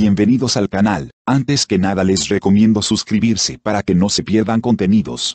Bienvenidos al canal, antes que nada les recomiendo suscribirse para que no se pierdan contenidos.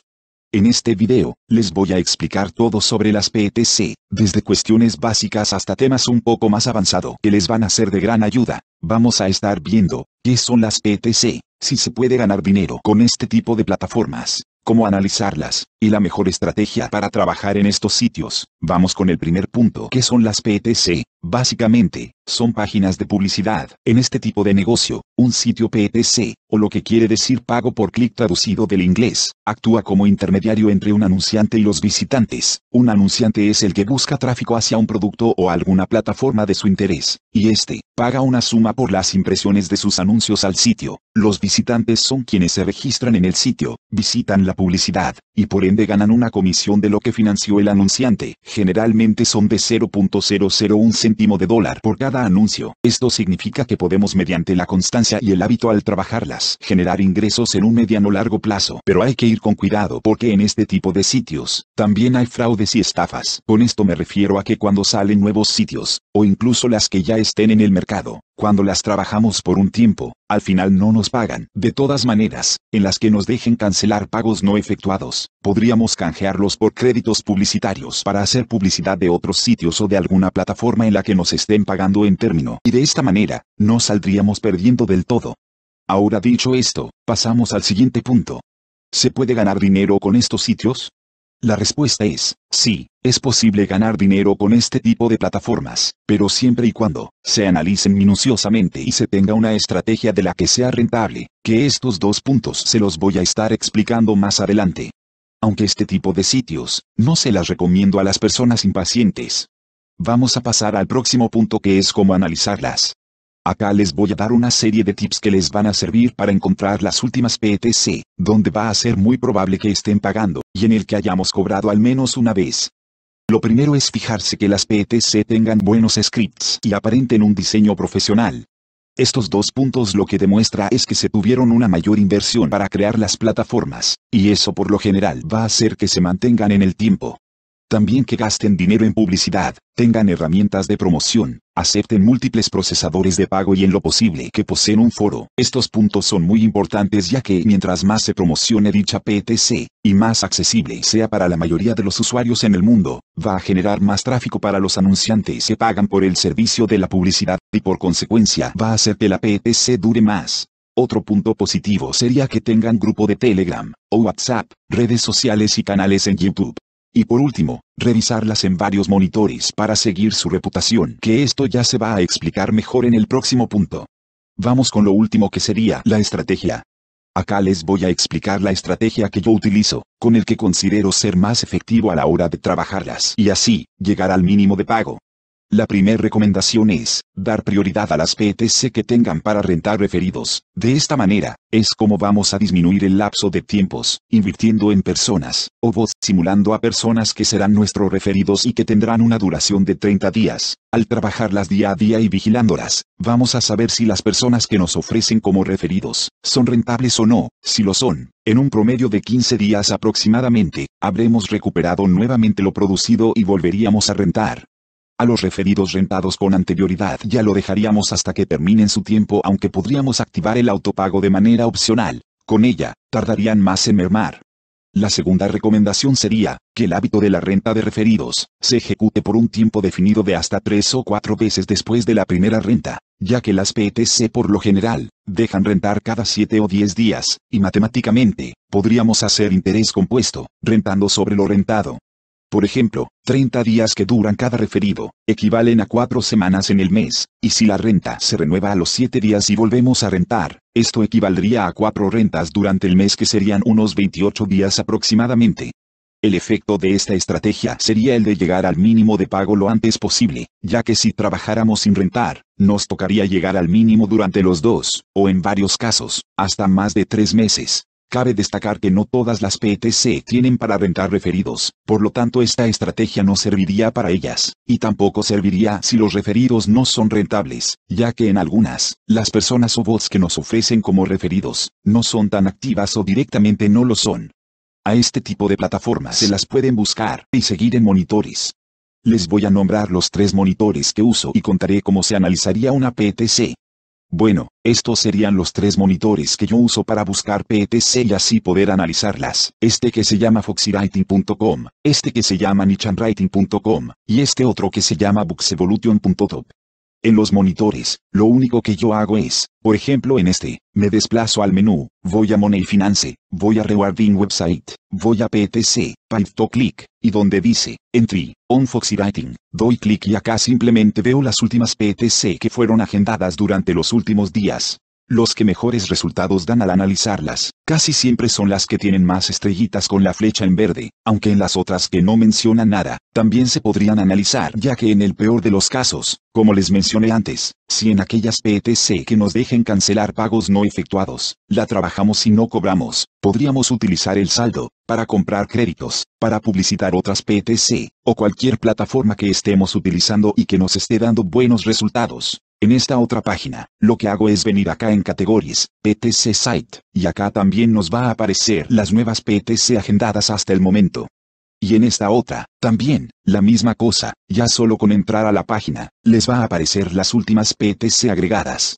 En este video, les voy a explicar todo sobre las PTC, e desde cuestiones básicas hasta temas un poco más avanzado que les van a ser de gran ayuda. Vamos a estar viendo, qué son las PTC, e si se puede ganar dinero con este tipo de plataformas, cómo analizarlas, y la mejor estrategia para trabajar en estos sitios. Vamos con el primer punto, que son las PTC. E Básicamente, son páginas de publicidad. En este tipo de negocio, un sitio PPC, e o lo que quiere decir pago por clic traducido del inglés, actúa como intermediario entre un anunciante y los visitantes. Un anunciante es el que busca tráfico hacia un producto o alguna plataforma de su interés, y este, paga una suma por las impresiones de sus anuncios al sitio. Los visitantes son quienes se registran en el sitio, visitan la publicidad, y por ende ganan una comisión de lo que financió el anunciante. Generalmente son de 0.001 centavos de dólar por cada anuncio. Esto significa que podemos mediante la constancia y el hábito al trabajarlas, generar ingresos en un mediano largo plazo. Pero hay que ir con cuidado porque en este tipo de sitios, también hay fraudes y estafas. Con esto me refiero a que cuando salen nuevos sitios, o incluso las que ya estén en el mercado, cuando las trabajamos por un tiempo, al final no nos pagan. De todas maneras, en las que nos dejen cancelar pagos no efectuados, podríamos canjearlos por créditos publicitarios para hacer publicidad de otros sitios o de alguna plataforma en la que nos estén pagando en término. Y de esta manera, no saldríamos perdiendo del todo. Ahora dicho esto, pasamos al siguiente punto. ¿Se puede ganar dinero con estos sitios? La respuesta es, sí, es posible ganar dinero con este tipo de plataformas, pero siempre y cuando se analicen minuciosamente y se tenga una estrategia de la que sea rentable, que estos dos puntos se los voy a estar explicando más adelante. Aunque este tipo de sitios, no se las recomiendo a las personas impacientes. Vamos a pasar al próximo punto que es cómo analizarlas. Acá les voy a dar una serie de tips que les van a servir para encontrar las últimas PTC, donde va a ser muy probable que estén pagando, y en el que hayamos cobrado al menos una vez. Lo primero es fijarse que las PTC tengan buenos scripts y aparenten un diseño profesional. Estos dos puntos lo que demuestra es que se tuvieron una mayor inversión para crear las plataformas, y eso por lo general va a hacer que se mantengan en el tiempo también que gasten dinero en publicidad, tengan herramientas de promoción, acepten múltiples procesadores de pago y en lo posible que poseen un foro. Estos puntos son muy importantes ya que mientras más se promocione dicha PTC, y más accesible sea para la mayoría de los usuarios en el mundo, va a generar más tráfico para los anunciantes que pagan por el servicio de la publicidad, y por consecuencia va a hacer que la PTC dure más. Otro punto positivo sería que tengan grupo de Telegram, o WhatsApp, redes sociales y canales en YouTube. Y por último, revisarlas en varios monitores para seguir su reputación, que esto ya se va a explicar mejor en el próximo punto. Vamos con lo último que sería la estrategia. Acá les voy a explicar la estrategia que yo utilizo, con el que considero ser más efectivo a la hora de trabajarlas y así, llegar al mínimo de pago. La primera recomendación es, dar prioridad a las PTC que tengan para rentar referidos. De esta manera, es como vamos a disminuir el lapso de tiempos, invirtiendo en personas, o bots simulando a personas que serán nuestros referidos y que tendrán una duración de 30 días. Al trabajarlas día a día y vigilándolas, vamos a saber si las personas que nos ofrecen como referidos, son rentables o no, si lo son. En un promedio de 15 días aproximadamente, habremos recuperado nuevamente lo producido y volveríamos a rentar. A los referidos rentados con anterioridad ya lo dejaríamos hasta que terminen su tiempo aunque podríamos activar el autopago de manera opcional. Con ella, tardarían más en mermar. La segunda recomendación sería, que el hábito de la renta de referidos, se ejecute por un tiempo definido de hasta tres o cuatro veces después de la primera renta, ya que las PTC e por lo general, dejan rentar cada 7 o 10 días, y matemáticamente, podríamos hacer interés compuesto, rentando sobre lo rentado, por ejemplo, 30 días que duran cada referido, equivalen a 4 semanas en el mes, y si la renta se renueva a los 7 días y volvemos a rentar, esto equivaldría a 4 rentas durante el mes que serían unos 28 días aproximadamente. El efecto de esta estrategia sería el de llegar al mínimo de pago lo antes posible, ya que si trabajáramos sin rentar, nos tocaría llegar al mínimo durante los dos, o en varios casos, hasta más de tres meses. Cabe destacar que no todas las PTC e tienen para rentar referidos, por lo tanto esta estrategia no serviría para ellas, y tampoco serviría si los referidos no son rentables, ya que en algunas, las personas o bots que nos ofrecen como referidos, no son tan activas o directamente no lo son. A este tipo de plataformas se las pueden buscar y seguir en monitores. Les voy a nombrar los tres monitores que uso y contaré cómo se analizaría una PTC. E bueno, estos serían los tres monitores que yo uso para buscar PTC e y así poder analizarlas. Este que se llama foxywriting.com, este que se llama nichanwriting.com, y este otro que se llama booksevolution.top. En los monitores, lo único que yo hago es, por ejemplo en este, me desplazo al menú, voy a Money Finance, voy a Rewarding Website, voy a PTC, Python Click, y donde dice, Entry, On Foxy Writing, doy clic y acá simplemente veo las últimas PTC que fueron agendadas durante los últimos días. Los que mejores resultados dan al analizarlas, casi siempre son las que tienen más estrellitas con la flecha en verde, aunque en las otras que no mencionan nada, también se podrían analizar ya que en el peor de los casos, como les mencioné antes, si en aquellas PTC que nos dejen cancelar pagos no efectuados, la trabajamos y no cobramos, podríamos utilizar el saldo, para comprar créditos, para publicitar otras PTC, o cualquier plataforma que estemos utilizando y que nos esté dando buenos resultados. En esta otra página, lo que hago es venir acá en categorías, PTC Site, y acá también nos va a aparecer las nuevas PTC agendadas hasta el momento. Y en esta otra, también, la misma cosa, ya solo con entrar a la página, les va a aparecer las últimas PTC agregadas.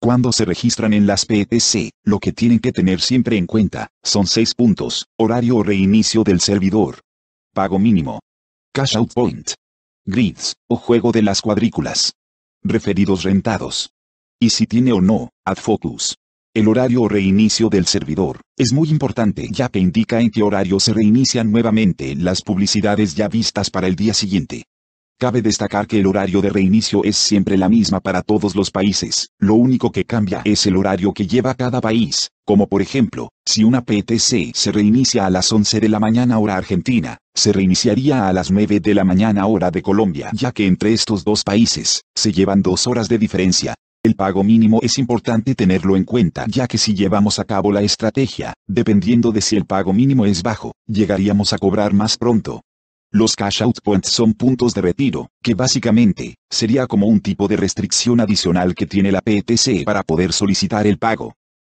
Cuando se registran en las PTC, lo que tienen que tener siempre en cuenta, son 6 puntos, horario o reinicio del servidor. Pago mínimo. Cash out point. Grids, o juego de las cuadrículas referidos rentados. Y si tiene o no, ad focus. El horario o reinicio del servidor, es muy importante ya que indica en qué horario se reinician nuevamente las publicidades ya vistas para el día siguiente. Cabe destacar que el horario de reinicio es siempre la misma para todos los países, lo único que cambia es el horario que lleva cada país, como por ejemplo, si una PTC se reinicia a las 11 de la mañana hora argentina, se reiniciaría a las 9 de la mañana hora de Colombia, ya que entre estos dos países, se llevan dos horas de diferencia. El pago mínimo es importante tenerlo en cuenta ya que si llevamos a cabo la estrategia, dependiendo de si el pago mínimo es bajo, llegaríamos a cobrar más pronto, los cash out points son puntos de retiro, que básicamente, sería como un tipo de restricción adicional que tiene la PTC e para poder solicitar el pago.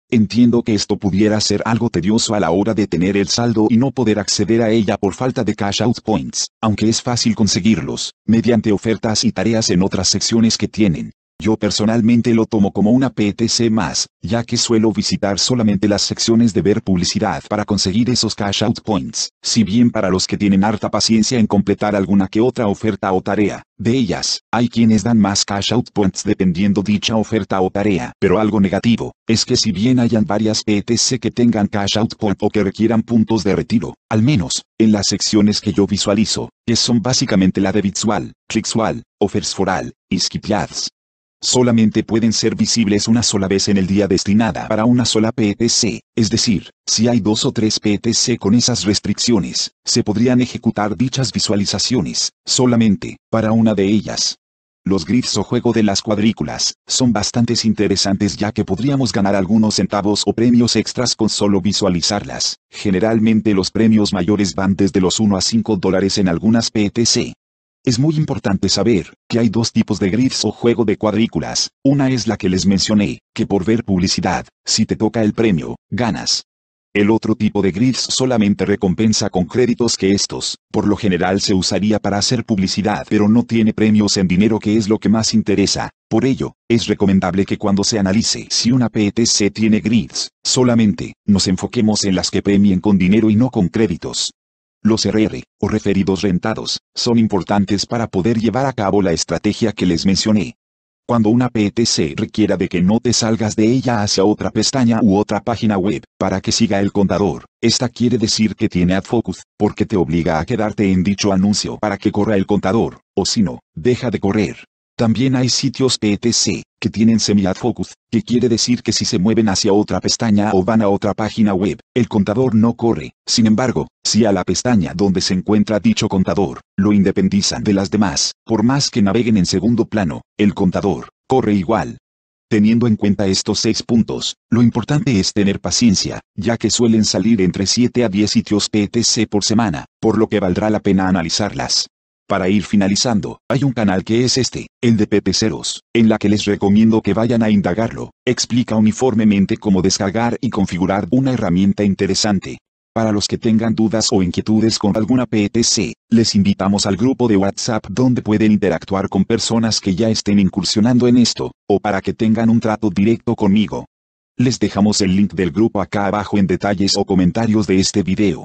Entiendo que esto pudiera ser algo tedioso a la hora de tener el saldo y no poder acceder a ella por falta de cash out points, aunque es fácil conseguirlos, mediante ofertas y tareas en otras secciones que tienen, yo personalmente lo tomo como una PTC más, ya que suelo visitar solamente las secciones de ver publicidad para conseguir esos cash out points, si bien para los que tienen harta paciencia en completar alguna que otra oferta o tarea, de ellas, hay quienes dan más cash out points dependiendo dicha oferta o tarea. Pero algo negativo, es que si bien hayan varias PTC que tengan cash out point o que requieran puntos de retiro, al menos, en las secciones que yo visualizo, que son básicamente la de Visual, Clicksual, Offers for y Skip solamente pueden ser visibles una sola vez en el día destinada para una sola PTC, es decir, si hay dos o tres PTC con esas restricciones, se podrían ejecutar dichas visualizaciones, solamente, para una de ellas. Los grids o juego de las cuadrículas, son bastante interesantes ya que podríamos ganar algunos centavos o premios extras con solo visualizarlas. Generalmente los premios mayores van desde los 1 a 5 dólares en algunas PTC, es muy importante saber que hay dos tipos de grids o juego de cuadrículas. Una es la que les mencioné, que por ver publicidad, si te toca el premio, ganas. El otro tipo de grids solamente recompensa con créditos que estos, por lo general se usaría para hacer publicidad pero no tiene premios en dinero que es lo que más interesa. Por ello, es recomendable que cuando se analice si una PTC e tiene grids, solamente, nos enfoquemos en las que premien con dinero y no con créditos. Los RR, o referidos rentados, son importantes para poder llevar a cabo la estrategia que les mencioné. Cuando una PTC e requiera de que no te salgas de ella hacia otra pestaña u otra página web, para que siga el contador, esta quiere decir que tiene ad focus, porque te obliga a quedarte en dicho anuncio para que corra el contador, o si no, deja de correr. También hay sitios PTC, e que tienen semi que quiere decir que si se mueven hacia otra pestaña o van a otra página web, el contador no corre. Sin embargo, si a la pestaña donde se encuentra dicho contador, lo independizan de las demás, por más que naveguen en segundo plano, el contador corre igual. Teniendo en cuenta estos seis puntos, lo importante es tener paciencia, ya que suelen salir entre 7 a 10 sitios PTC e por semana, por lo que valdrá la pena analizarlas. Para ir finalizando, hay un canal que es este, el de Pepe en la que les recomiendo que vayan a indagarlo, explica uniformemente cómo descargar y configurar una herramienta interesante. Para los que tengan dudas o inquietudes con alguna PTC, e les invitamos al grupo de WhatsApp donde pueden interactuar con personas que ya estén incursionando en esto, o para que tengan un trato directo conmigo. Les dejamos el link del grupo acá abajo en detalles o comentarios de este video.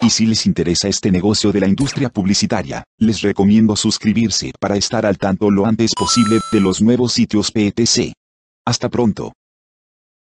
Y si les interesa este negocio de la industria publicitaria, les recomiendo suscribirse para estar al tanto lo antes posible de los nuevos sitios PTC. E Hasta pronto.